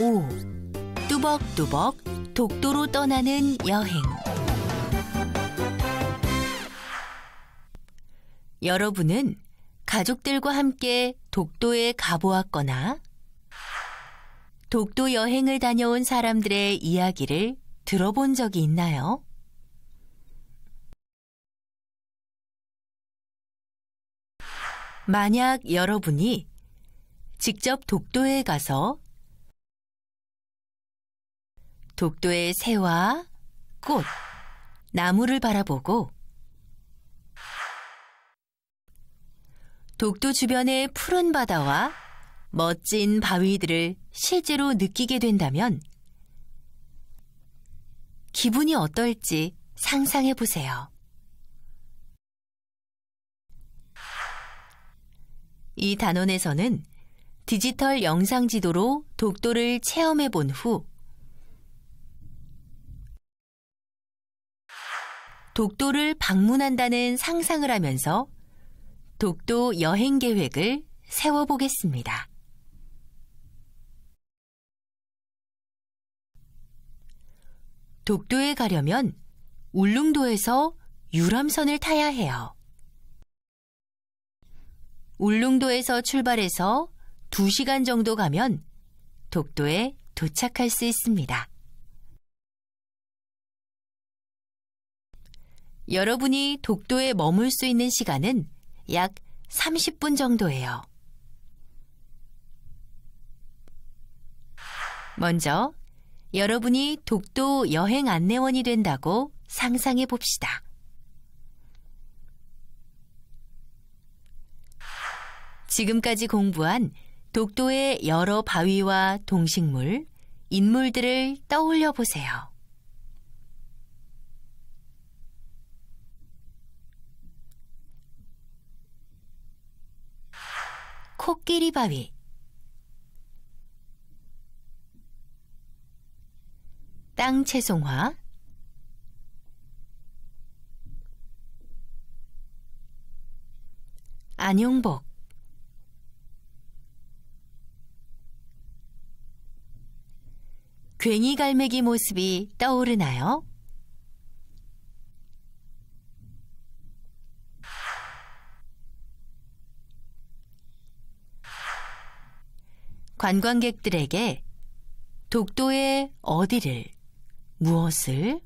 5. 뚜벅뚜벅 독도로 떠나는 여행 여러분은 가족들과 함께 독도에 가보았거나 독도 여행을 다녀온 사람들의 이야기를 들어본 적이 있나요? 만약 여러분이 직접 독도에 가서 독도의 새와 꽃, 나무를 바라보고 독도 주변의 푸른 바다와 멋진 바위들을 실제로 느끼게 된다면 기분이 어떨지 상상해 보세요. 이 단원에서는 디지털 영상 지도로 독도를 체험해 본후 독도를 방문한다는 상상을 하면서 독도 여행 계획을 세워보겠습니다. 독도에 가려면 울릉도에서 유람선을 타야 해요. 울릉도에서 출발해서 2시간 정도 가면 독도에 도착할 수 있습니다. 여러분이 독도에 머물 수 있는 시간은 약 30분 정도예요. 먼저 여러분이 독도 여행 안내원이 된다고 상상해 봅시다. 지금까지 공부한 독도의 여러 바위와 동식물, 인물들을 떠올려 보세요. 코끼리 바위 땅 채송화 안용복 괭이 갈매기 모습이 떠오르나요? 관광객들에게 독도의 어디를, 무엇을,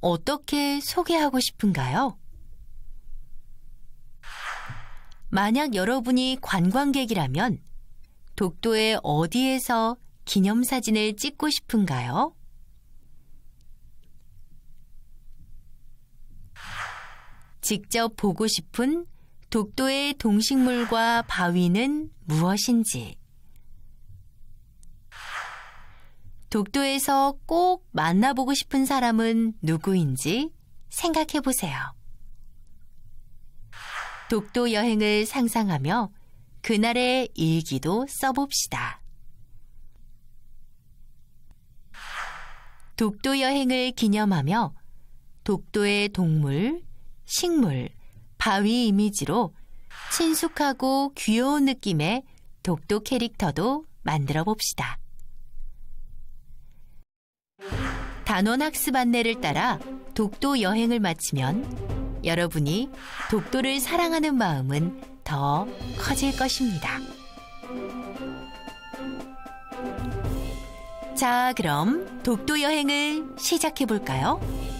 어떻게 소개하고 싶은가요? 만약 여러분이 관광객이라면 독도의 어디에서 기념사진을 찍고 싶은가요? 직접 보고 싶은 독도의 동식물과 바위는 무엇인지 독도에서 꼭 만나보고 싶은 사람은 누구인지 생각해 보세요. 독도 여행을 상상하며 그날의 일기도 써봅시다. 독도 여행을 기념하며 독도의 동물, 식물, 바위 이미지로 친숙하고 귀여운 느낌의 독도 캐릭터도 만들어 봅시다. 단원학습 안내를 따라 독도 여행을 마치면 여러분이 독도를 사랑하는 마음은 더 커질 것입니다. 자, 그럼 독도 여행을 시작해 볼까요?